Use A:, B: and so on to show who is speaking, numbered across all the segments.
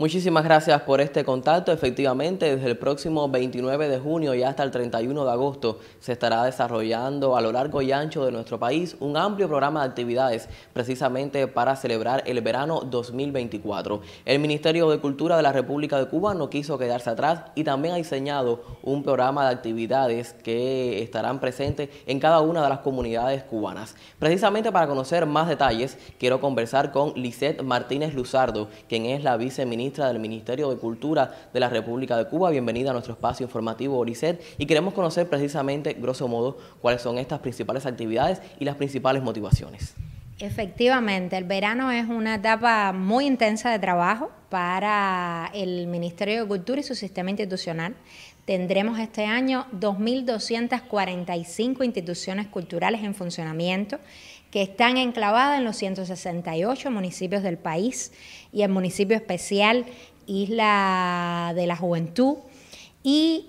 A: Muchísimas gracias por este contacto. Efectivamente, desde el próximo 29 de junio y hasta el 31 de agosto se estará desarrollando a lo largo y ancho de nuestro país un amplio programa de actividades precisamente para celebrar el verano 2024. El Ministerio de Cultura de la República de Cuba no quiso quedarse atrás y también ha diseñado un programa de actividades que estarán presentes en cada una de las comunidades cubanas. Precisamente para conocer más detalles, quiero conversar con Lisette Martínez Luzardo, quien es la viceministra ministra del Ministerio de Cultura de la República de Cuba. Bienvenida a nuestro espacio informativo Oricet y queremos conocer precisamente, grosso modo, cuáles son estas principales actividades y las
B: principales motivaciones. Efectivamente, el verano es una etapa muy intensa de trabajo para el Ministerio de Cultura y su sistema institucional. Tendremos este año 2.245 instituciones culturales en funcionamiento que están enclavadas en los 168 municipios del país y el municipio especial Isla de la Juventud y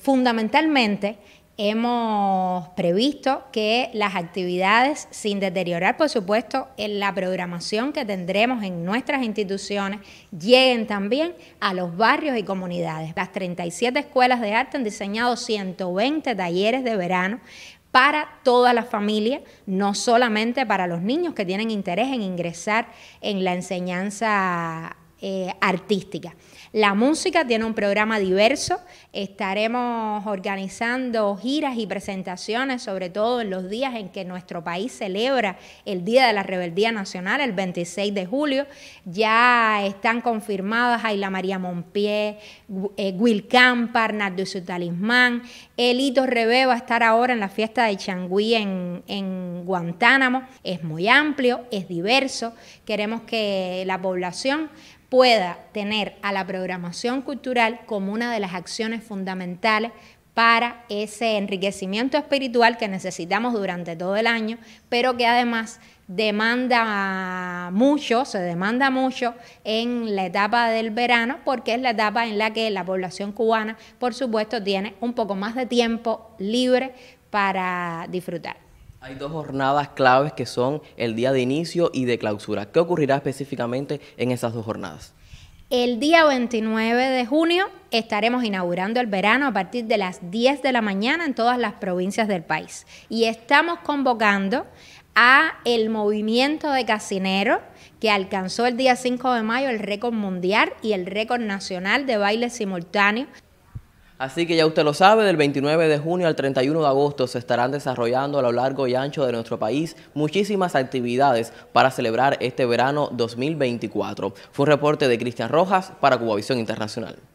B: fundamentalmente hemos previsto que las actividades, sin deteriorar, por supuesto, la programación que tendremos en nuestras instituciones, lleguen también a los barrios y comunidades. Las 37 escuelas de arte han diseñado 120 talleres de verano para toda la familia, no solamente para los niños que tienen interés en ingresar en la enseñanza eh, artística. La música tiene un programa diverso, estaremos organizando giras y presentaciones, sobre todo en los días en que nuestro país celebra el Día de la Rebeldía Nacional, el 26 de julio. Ya están confirmadas Ayla María Monpié, eh, Will campar Arnaldo y su talismán. Elito Rebe va a estar ahora en la fiesta de Changüí en, en Guantánamo. Es muy amplio, es diverso. Queremos que la población pueda tener a la programación cultural como una de las acciones fundamentales para ese enriquecimiento espiritual que necesitamos durante todo el año, pero que además demanda mucho, se demanda mucho en la etapa del verano, porque es la etapa en la que la población cubana, por supuesto, tiene un poco más de tiempo libre para disfrutar.
A: Hay dos jornadas claves que son el día de inicio y de clausura. ¿Qué ocurrirá específicamente en esas dos jornadas?
B: El día 29 de junio estaremos inaugurando el verano a partir de las 10 de la mañana en todas las provincias del país y estamos convocando a el movimiento de casineros que alcanzó el día 5 de mayo el récord mundial y el récord nacional de baile simultáneo
A: Así que ya usted lo sabe, del 29 de junio al 31 de agosto se estarán desarrollando a lo largo y ancho de nuestro país muchísimas actividades para celebrar este verano 2024. Fue un reporte de Cristian Rojas para Cubavisión Internacional.